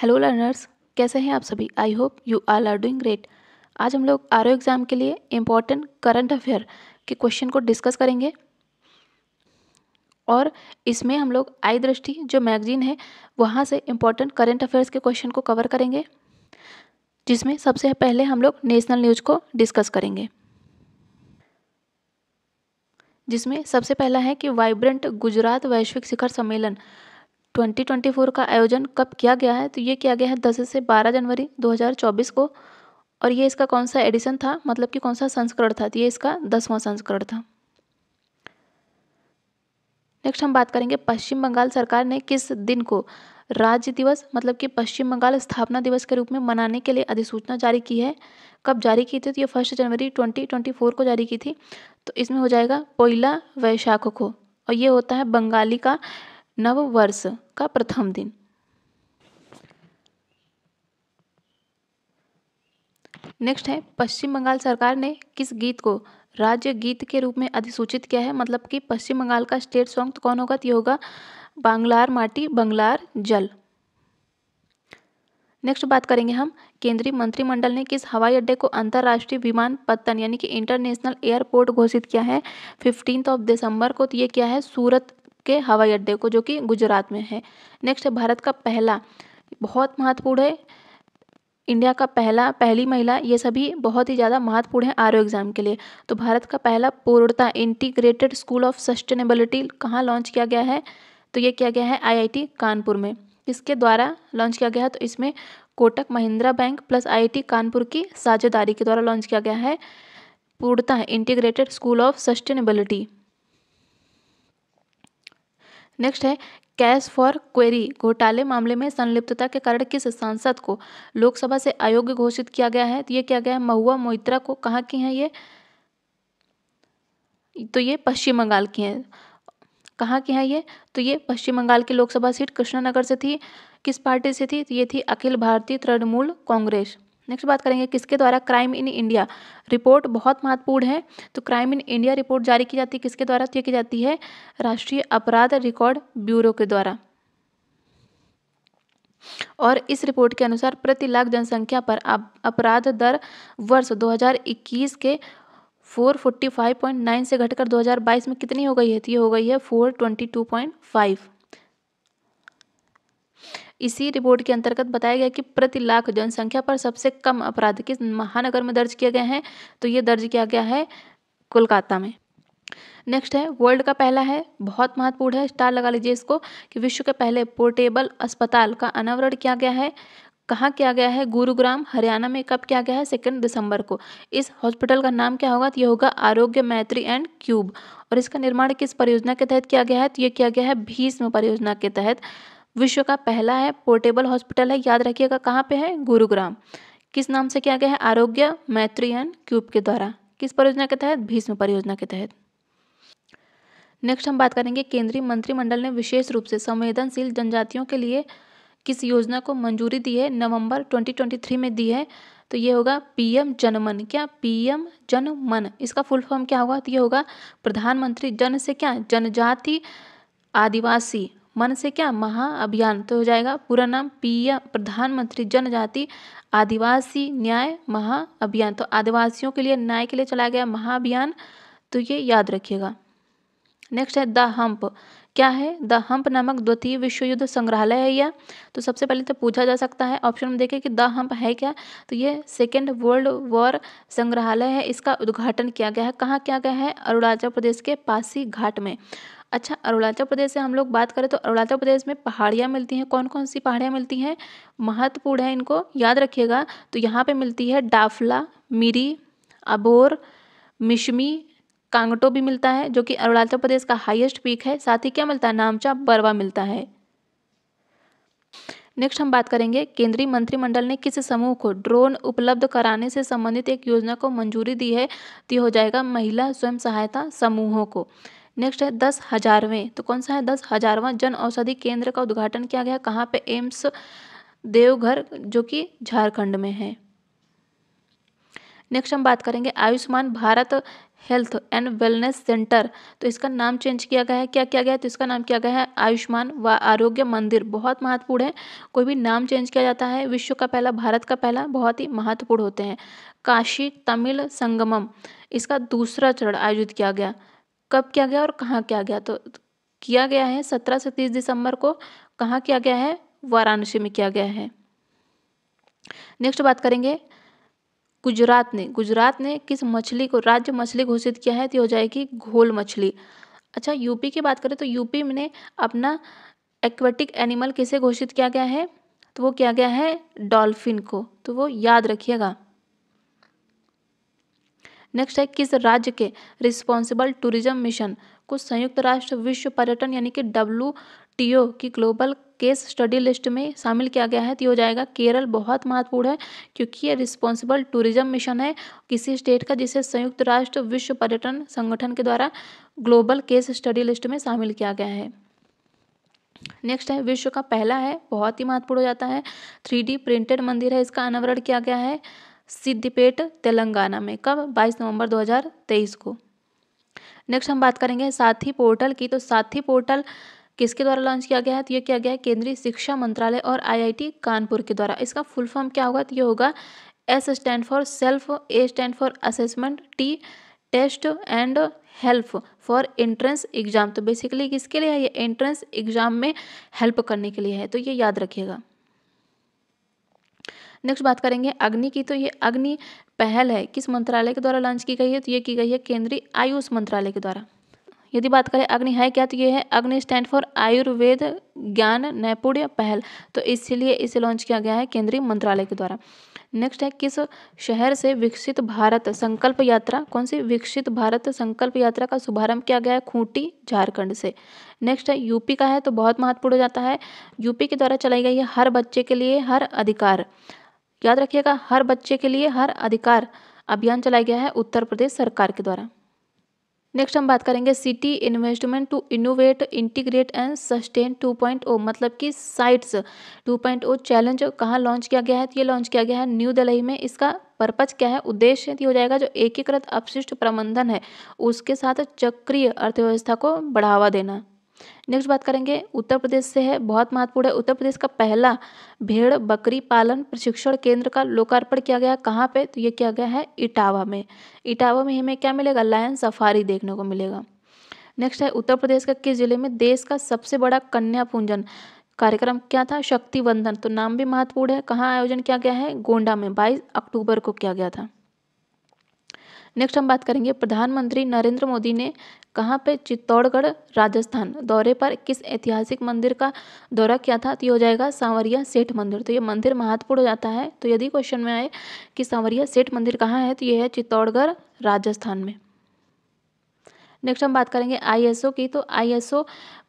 hello learners कैसे हैं आप सभी I hope you are are doing great आज हम लोग आर एग्ज़ाम के लिए इम्पॉर्टेंट करंट अफेयर के क्वेश्चन को डिस्कस करेंगे और इसमें हम लोग आई दृष्टि जो मैगजीन है वहाँ से इम्पॉर्टेंट करंट अफेयर्स के क्वेश्चन को कवर करेंगे जिसमें सबसे पहले हम लोग नेशनल न्यूज़ को डिस्कस करेंगे जिसमें सबसे पहला है कि वाइब्रेंट गुजरात वैश्विक शिखर सम्मेलन 2024 का आयोजन कब किया गया है तो ये किया गया है दस से बारह जनवरी 2024 को और ये इसका कौन सा एडिशन था मतलब कि कौन सा संस्करण था तो ये इसका दसवां संस्करण था नेक्स्ट हम बात करेंगे पश्चिम बंगाल सरकार ने किस दिन को राज्य दिवस मतलब कि पश्चिम बंगाल स्थापना दिवस के रूप में मनाने के लिए अधिसूचना जारी की है कब जारी की थी तो ये फर्स्ट जनवरी 2024 को जारी की थी तो इसमें हो जाएगा पोइला वैशाख को और ये होता है बंगाली का नव वर्ष का प्रथम दिन नेक्स्ट है पश्चिम बंगाल सरकार ने किस गीत को राज्य गीत के रूप में अधिसूचित किया है मतलब कि पश्चिम बंगाल का स्टेट सॉन्ग तो कौन होगा तो होगा बांग्लार माटी बंगलार जल नेक्स्ट बात करेंगे हम केंद्रीय मंत्रिमंडल ने किस हवाई अड्डे को अंतर्राष्ट्रीय विमान पत्तन यानी कि इंटरनेशनल एयरपोर्ट घोषित किया है फिफ्टींथ ऑफ दिसंबर को तो ये क्या है सूरत के हवाई अड्डे को जो कि गुजरात में है नेक्स्ट है भारत का पहला बहुत महत्वपूर्ण है इंडिया का पहला पहली महिला ये सभी बहुत ही ज़्यादा महत्वपूर्ण है आर एग्ज़ाम के लिए तो भारत का पहला पूर्णता इंटीग्रेटेड स्कूल ऑफ सस्टेनेबिलिटी कहाँ लॉन्च किया गया है तो ये किया गया है आईआईटी कानपुर में इसके द्वारा लॉन्च किया गया है तो इसमें Kotak Mahindra bank plus I Kanpur की साझेदारी के द्वारा लॉन्च किया गया है पूर्णता integrated school of sustainability next है कैश फॉर क्वेरी घोटाले मामले में संलिप्तता के कारण किस सांसद को लोकसभा से अयोग्य घोषित किया गया है तो ये क्या गया है महुआ मोहित्रा को कहाँ की हैं ये तो ये पश्चिम बंगाल की हैं कहाँ की हैं ये तो ये पश्चिम बंगाल की लोकसभा सीट कृष्णानगर से थी किस पार्टी से थी तो ये थी अखिल भारतीय तृणमूल कांग्रेस नेक्स्ट बात करेंगे किसके द्वारा क्राइम इन इंडिया रिपोर्ट बहुत महत्वपूर्ण है तो क्राइम इन इंडिया रिपोर्ट जारी की जाती है किसके द्वारा तो की जाती है राष्ट्रीय अपराध रिकॉर्ड ब्यूरो के द्वारा और इस रिपोर्ट के अनुसार प्रति लाख जनसंख्या पर अपराध दर वर्ष 2021 के 445.9 से घटकर 2022 में कितनी हो गई है तो ये हो गई है 422.5 इसी रिपोर्ट के अंतर्गत बताया गया कि प्रति लाख जनसंख्या पर सबसे कम अपराध किस महानगर में दर्ज किए गए हैं तो ये दर्ज किया गया है कोलकाता में नेक्स्ट है वर्ल्ड का पहला है बहुत महत्वपूर्ण है स्टार लगा लीजिए इसको कि विश्व के पहले पोर्टेबल अस्पताल का अनावरण किया गया है कहाँ किया गया है गुरुग्राम हरियाणा में कब किया गया है सेकेंड दिसंबर को इस हॉस्पिटल का नाम क्या होगा तो ये होगा आरोग्य मैत्री एंड क्यूब और इसका निर्माण किस परियोजना के तहत किया गया है तो ये किया गया है भीष्म परियोजना के तहत विश्व का पहला है पोर्टेबल हॉस्पिटल है याद रखिएगा कहाँ पे है गुरुग्राम किस नाम से किया गया है आरोग्य मैत्री एंड क्यूब के द्वारा किस परियोजना के तहत भीष्म परियोजना के तहत नेक्स्ट हम बात करेंगे केंद्रीय मंत्रिमंडल ने विशेष रूप से संवेदनशील जनजातियों के लिए किस योजना को मंजूरी दी है नवंबर 2023 में दी है तो ये होगा पीएम जनमन क्या पीएम जनमन इसका फुल फॉर्म क्या होगा तो ये होगा प्रधानमंत्री जन से क्या जनजाति आदिवासी मन से क्या महाअभियान तो हो जाएगा पूरा नाम पिया प्रधानमंत्री जनजाति आदिवासी न्याय महाअभियान तो आदिवासियों के लिए न्याय के लिए चला गया महाअभियान तो ये याद रखिएगा नेक्स्ट है द हम्प क्या है द हम्प नामक द्वितीय विश्व युद्ध संग्रहालय है यह तो सबसे पहले तो पूछा जा सकता है ऑप्शन में देखें कि द हम्प है क्या तो ये सेकेंड वर्ल्ड वॉर संग्रहालय है इसका उद्घाटन किया गया है कहाँ किया गया है अरुणाचल प्रदेश के पासी घाट में अच्छा अरुणाचल प्रदेश से हम लोग बात करें तो अरुणाचल प्रदेश में पहाड़ियाँ मिलती हैं कौन कौन सी पहाड़ियाँ मिलती हैं महत्वपूर्ण है इनको याद रखिएगा तो यहाँ पे मिलती है डाफला मिरी अबोर मिशमी कांगटो भी मिलता है जो कि अरुणाचल प्रदेश का हाईएस्ट पीक है साथ ही क्या मिलता है नामचा बरवा मिलता है नेक्स्ट हम बात करेंगे केंद्रीय मंत्रिमंडल ने किस समूह को ड्रोन उपलब्ध कराने से संबंधित एक योजना को मंजूरी दी है तो हो जाएगा महिला स्वयं सहायता समूहों को नेक्स्ट है दस हज़ारवें तो कौन सा है दस हज़ारवा जन औषधि केंद्र का उद्घाटन किया गया कहाँ पे एम्स देवघर जो कि झारखंड में है नेक्स्ट हम बात करेंगे Ayushman Bharat health and wellness centre तो इसका नाम चेंज किया गया है क्या किया गया है तो इसका नाम किया गया है आयुष्मान व आरोग्य मंदिर बहुत महत्वपूर्ण है कोई भी नाम चेंज किया जाता है विश्व का पहला भारत का पहला बहुत ही महत्वपूर्ण होते हैं काशी तमिल संगमम इसका दूसरा चरण आयोजित किया गया कब किया गया और कहाँ किया गया तो किया गया है सत्रह से तीस दिसंबर को कहाँ किया गया है वाराणसी में किया गया है नेक्स्ट बात करेंगे गुजरात ने गुजरात ने किस मछली को राज्य मछली घोषित किया है तो हो जाएगी घोल मछली अच्छा यूपी की बात करें तो यूपी में अपना एक्वेटिक एनिमल किसे घोषित किया गया है तो वो किया गया है डॉल्फिन को तो वो याद रखिएगा नेक्स्ट है किस राज्य के रिस्पॉन्सिबल टूरिज्म मिशन को संयुक्त राष्ट्र विश्व पर्यटन यानी कि डब्ल्यू टी ओ की ग्लोबल केस स्टडी लिस्ट में शामिल किया गया है तो ये हो जाएगा केरल बहुत महत्वपूर्ण है क्योंकि ये रिस्पॉन्सिबल टूरिज्म मिशन है किसी स्टेट का जिसे संयुक्त राष्ट्र विश्व पर्यटन संगठन के द्वारा ग्लोबल केस स्टडी लिस्ट में शामिल किया गया है नेक्स्ट है विश्व का पहला है बहुत ही महत्वपूर्ण हो जाता है थ्री प्रिंटेड मंदिर है इसका अनावरण किया गया है सिद्धिपेट तेलंगाना में कब 22 नवंबर 2023 को नेक्स्ट हम बात करेंगे साथी पोर्टल की तो साथी पोर्टल किसके द्वारा लॉन्च किया गया है तो ये किया गया है केंद्रीय शिक्षा मंत्रालय और आईआईटी कानपुर के द्वारा इसका फुल फॉर्म क्या होगा तो ये होगा S stand for self A stand for assessment T test and help for entrance exam तो बेसिकली किसके लिए है ये एंट्रेंस एग्जाम में हेल्प करने के लिए है तो ये याद रखिएगा नेक्स्ट बात करेंगे अग्नि की तो ये अग्नि पहल है किस मंत्रालय के द्वारा लॉन्च की गई है तो ये की गई है केंद्रीय आयुष मंत्रालय के द्वारा यदि बात करें अग्नि है क्या तो ये है अग्नि स्टैंड फॉर आयुर्वेद ज्ञान नैपुण्य पहल तो इसलिए इसे लॉन्च किया गया है केंद्रीय मंत्रालय के द्वारा नेक्स्ट है किस शहर से विकसित भारत संकल्प यात्रा कौन सी विकसित भारत संकल्प यात्रा का शुभारंभ किया गया है खूंटी झारखंड से नेक्स्ट है यूपी का है तो बहुत महत्वपूर्ण हो जाता है यूपी के द्वारा चलाई गई है हर बच्चे के लिए हर अधिकार याद रखिएगा हर बच्चे के लिए हर अधिकार अभियान चलाया गया है उत्तर प्रदेश सरकार के द्वारा नेक्स्ट हम बात करेंगे city investment to innovate integrate and sustain 2.0 मतलब कि साइट्स 2.0 चैलेंज कहाँ लॉन्च किया गया है तो ये लॉन्च किया गया है न्यू दिल्ली में इसका पर्पज क्या है उद्देश्य हो जाएगा जो एकीकृत अपशिष्ट प्रबंधन है उसके साथ चक्रीय अर्थव्यवस्था को बढ़ावा देना नेक्स्ट बात करेंगे उत्तर प्रदेश से है बहुत महत्वपूर्ण है उत्तर प्रदेश का पहला भेड़ बकरी पालन प्रशिक्षण केंद्र का लोकार्पण किया गया कहाँ पे तो ये किया गया है इटावा में इटावा में हमें क्या मिलेगा लायन सफारी देखने को मिलेगा नेक्स्ट है उत्तर प्रदेश का किस जिले में देश का सबसे बड़ा कन्या पूंजन कार्यक्रम क्या था शक्ति बंधन तो नाम भी महत्वपूर्ण है कहाँ आयोजन किया गया है गोंडा में बाईस अक्टूबर को किया गया था नेक्स्ट हम बात करेंगे प्रधानमंत्री नरेंद्र मोदी ने कहाँ पे चित्तौड़गढ़ राजस्थान दौरे पर किस ऐतिहासिक मंदिर का दौरा किया था तो ये हो जाएगा सांवरिया सेठ मंदिर तो ये मंदिर महत्वपूर्ण हो जाता है तो यदि क्वेश्चन में आए कि सांवरिया सेठ मंदिर कहाँ है तो ये है चित्तौड़गढ़ राजस्थान में नेक्स्ट हम बात करेंगे आईएसओ की तो आईएसओ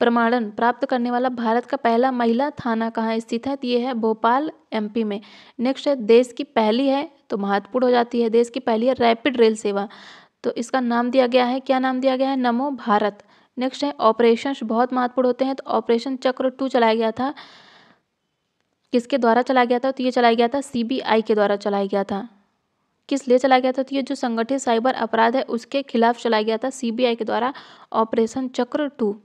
प्रमाणन प्राप्त करने वाला भारत का पहला महिला थाना कहाँ स्थित है तो ये है भोपाल एमपी में नेक्स्ट है देश की पहली है तो महत्वपूर्ण हो जाती है देश की पहली है रैपिड रेल सेवा तो इसका नाम दिया गया है क्या नाम दिया गया है नमो भारत नेक्स्ट है ऑपरेशन बहुत महत्वपूर्ण होते हैं तो ऑपरेशन चक्र टू चलाया गया था किसके द्वारा चलाया गया था तो ये चलाया गया था सीबीआई के द्वारा चलाया गया था किस लिए चलाया गया था तो ये जो संगठित साइबर अपराध है उसके खिलाफ चलाया गया था सीबीआई के द्वारा ऑपरेशन चक्र टू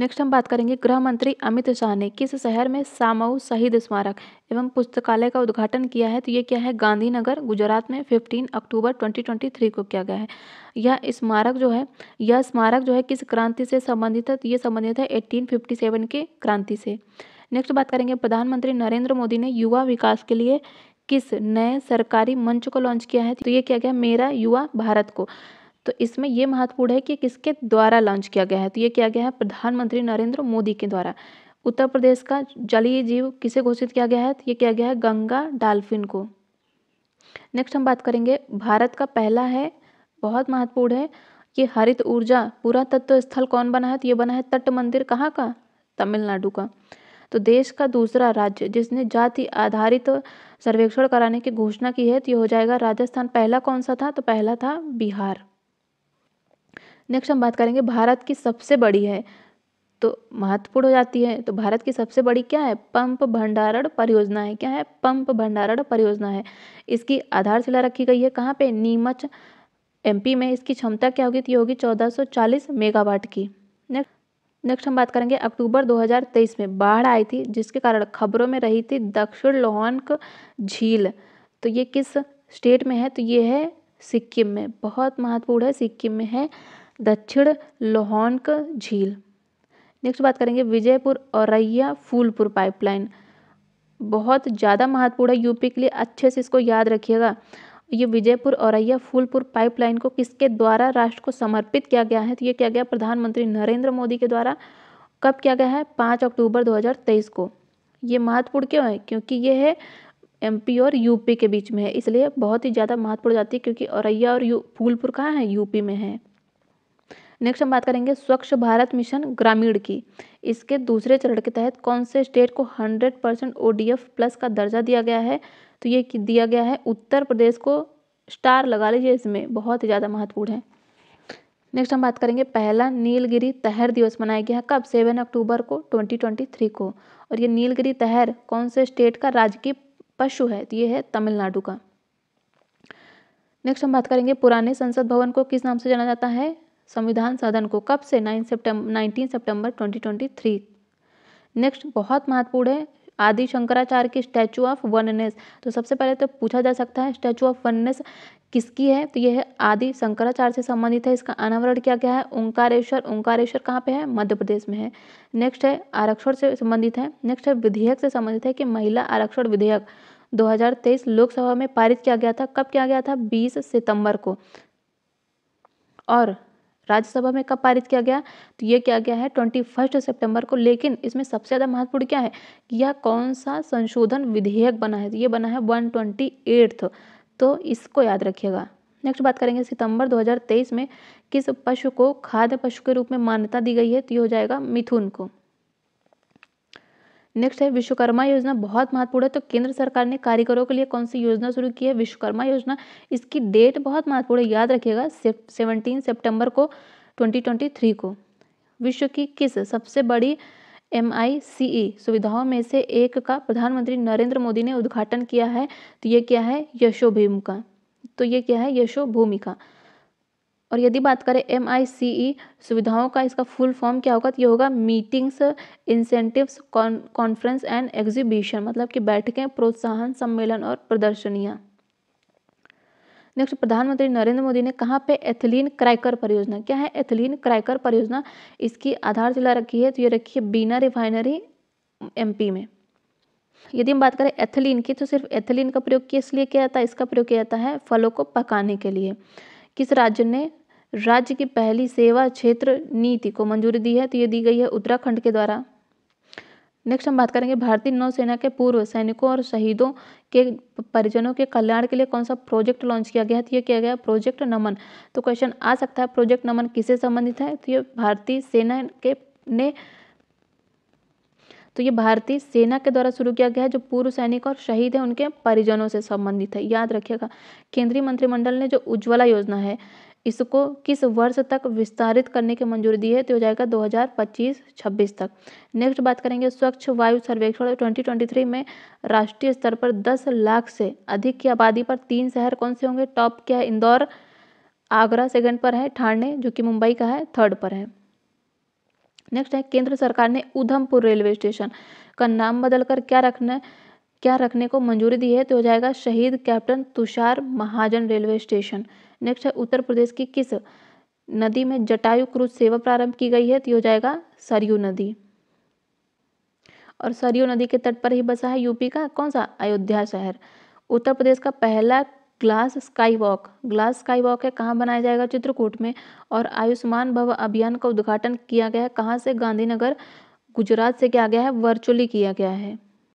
नेक्स्ट हम बात करेंगे गृह मंत्री अमित शाह ने किस शहर में सामऊ शहीद स्मारक एवं पुस्तकालय का उद्घाटन किया है तो ये क्या है गांधीनगर गुजरात में 15 अक्टूबर 2023 को किया गया है यह स्मारक जो है यह स्मारक जो है किस क्रांति से संबंधित है तो ये संबंधित है एट्टीन के क्रांति से नेक्स्ट बात करेंगे प्रधानमंत्री नरेंद्र मोदी ने युवा विकास के लिए किस नए सरकारी मंच को लॉन्च किया है तो ये क्या गया मेरा युवा भारत को तो इसमें ये महत्वपूर्ण है कि किसके द्वारा लॉन्च किया गया है तो ये किया गया है प्रधानमंत्री नरेंद्र मोदी के द्वारा उत्तर प्रदेश का जलीय जीव किसे घोषित किया गया है तो ये किया गया है गंगा डाल्फिन को नेक्स्ट हम बात करेंगे भारत का पहला है बहुत महत्वपूर्ण है कि हरित ऊर्जा पूरा तत्व स्थल कौन बना है तो ये बना है तट मंदिर कहाँ का तमिलनाडु का तो देश का दूसरा राज्य जिसने जाति आधारित तो सर्वेक्षण कराने की घोषणा की है तो ये हो जाएगा राजस्थान पहला कौन सा था तो पहला था बिहार नेक्स्ट हम बात करेंगे भारत की सबसे बड़ी है तो महत्वपूर्ण हो जाती है तो भारत की सबसे बड़ी क्या है पंप भंडारण परियोजना है क्या है पंप भंडारण परियोजना है इसकी आधारशिला रखी गई है कहाँ पे नीमच एमपी में इसकी क्षमता क्या होगी तो ये होगी 1440 मेगावाट की नेक्स्ट नेक्स्ट हम बात करेंगे अक्टूबर 2023 में बाढ़ आई थी जिसके कारण खबरों में रही थी दक्षिण लोहनक झील तो ये किस स्टेट में है तो ये है सिक्किम में बहुत महत्वपूर्ण है सिक्किम में है दक्षिण लोहान्क झील नेक्स्ट बात करेंगे विजयपुर औरैया फूलपुर पाइपलाइन बहुत ज़्यादा महत्वपूर्ण है यूपी के लिए अच्छे से इसको याद रखिएगा ये विजयपुर औरैया फूलपुर पाइपलाइन को किसके द्वारा राष्ट्र को समर्पित किया गया है तो ये किया गया प्रधानमंत्री नरेंद्र मोदी के द्वारा कब किया गया है पाँच अक्टूबर 2023 को ये महत्वपूर्ण क्यों है क्योंकि ये है एमपी और यूपी के बीच में है इसलिए बहुत ही ज़्यादा महत्वपूर्ण जाती है क्योंकि औरैया और यू फूलपुर कहाँ है यूपी में है नेक्स्ट हम बात करेंगे स्वच्छ भारत मिशन ग्रामीण की इसके दूसरे चरण के तहत कौन से स्टेट को हंड्रेड परसेंट ओ प्लस का दर्जा दिया गया है तो ये दिया गया है उत्तर प्रदेश को स्टार लगा लीजिए इसमें बहुत ही ज़्यादा महत्वपूर्ण है नेक्स्ट हम बात करेंगे पहला नीलगिरी तहर दिवस मनाया गया कब सेवन अक्टूबर को 2023 को और ये नीलगिरी तहर कौन से स्टेट का राजकीय पशु है तो ये है तमिलनाडु का नेक्स्ट हम बात करेंगे पुराने संसद भवन को किस नाम से जाना जाता है संविधान सदन को कब से nine September nineteen twenty three next बहुत महत्वपूर्ण है आदि शंकराचार्य की स्टैचू ऑफ वननेस तो सबसे पहले तो पूछा जा सकता है स्टैचू ऑफ वननेस किसकी है तो यह आदि शंकराचार्य से संबंधित है इसका अनावरण किया गया है ओंकारेश्वर ओंकारेश्वर कहाँ पे है मध्य प्रदेश में है नेक्स्ट है आरक्षण से संबंधित है नेक्स्ट है विधेयक से संबंधित है कि महिला आरक्षण विधेयक दो लोकसभा में पारित किया गया था कब किया गया था बीस सितंबर को और राज्यसभा में कब पारित किया गया तो ये किया गया है ट्वेंटी फर्स्ट सेप्टेम्बर को लेकिन इसमें सबसे ज़्यादा महत्वपूर्ण क्या है यह कौन सा संशोधन विधेयक बना है तो ये बना है वन ट्वेंटी एट्थ तो इसको याद रखिएगा नेक्स्ट बात करेंगे सितंबर 2023 में किस पशु को खाद्य पशु के रूप में मान्यता दी गई है तो ये हो जाएगा मिथुन को नेक्स्ट है विश्वकर्मा योजना बहुत महत्वपूर्ण है तो केंद्र सरकार ने कारीगरों के लिए कौन सी योजना शुरू की है विश्वकर्मा योजना इसकी डेट बहुत महत्वपूर्ण है याद रखिएगा सेवनटीन सेप्टेम्बर को ट्वेंटी को विश्व की किस सबसे बड़ी एम e सुविधाओं में से एक का प्रधानमंत्री नरेंद्र मोदी ने उद्घाटन किया है तो ये क्या है यशोभिम का तो ये क्या है यशो भूमिका का और यदि बात करें एम आई सी ई सुविधाओं का इसका फुल फॉर्म क्या होगा तो ये होगा meetings incentives conference and exhibition मतलब कि बैठकें प्रोत्साहन सम्मेलन और प्रदर्शनियाँ नेक्स्ट प्रधानमंत्री नरेंद्र मोदी ने कहाँ पे एथिलीन क्राइकर परियोजना क्या है एथिलीन क्रैकर परियोजना इसकी आधारशिला रखी है तो ये रखी है बीना रिफाइनरी एम में यदि हम बात करें एथिलीन की तो सिर्फ एथिलीन का प्रयोग किस लिए किया जाता है इसका प्रयोग किया जाता है फलों को पकाने के लिए किस राज्य ने राज्य की पहली सेवा क्षेत्र नीति को मंजूरी दी है तो ये दी गई है उत्तराखंड के द्वारा नेक्स्ट हम बात करेंगे भारतीय नौसेना के पूर्व सैनिकों और शहीदों के परिजनों के कल्याण के लिए कौन सा प्रोजेक्ट लॉन्च किया गया है तो ये किया गया प्रोजेक्ट नमन तो क्वेश्चन आ सकता है प्रोजेक्ट नमन किससे संबंधित है तो ये भारतीय सेना के ने तो ये भारतीय सेना के द्वारा शुरू किया गया है जो पूर्व सैनिक और शहीद हैं उनके परिजनों से संबंधित है याद रखिएगा केंद्रीय मंत्रिमंडल ने जो उज्ज्वला योजना है इसको किस वर्ष तक विस्तारित करने की मंजूरी दी है तो हो जाएगा 2025 26 तक नेक्स्ट बात करेंगे स्वच्छ वायु सर्वेक्षण 2023 में राष्ट्रीय स्तर पर 10 लाख से अधिक की आबादी पर तीन शहर कौन से होंगे टॉप क्या है इंदौर आगरा सेकंड पर है ठाणे जो कि मुंबई का है थर्ड पर है नेक्स्ट है केंद्र सरकार ने उधमपुर रेलवे स्टेशन का नाम बदलकर क्या रखना है क्या रखने को मंजूरी दी है तो हो जाएगा शहीद captain Tushar Mahajan railway station next है उत्तर प्रदेश की किस नदी में जटायु क्रूज सेवा प्रारंभ की गई है तो हो जाएगा सरयू नदी और सरयू नदी के तट पर ही बसा है यूपी का कौन सा अयोध्या शहर उत्तर प्रदेश का पहला glass sky walk glass sky walk है कहाँ बनाया जाएगा चित्रकूट में और आयुष्मान भव अभियान का उद्घाटन किया गया है कहाँ से गांधीनगर गुजरात से क्या गया है वर्चुअली किया गया है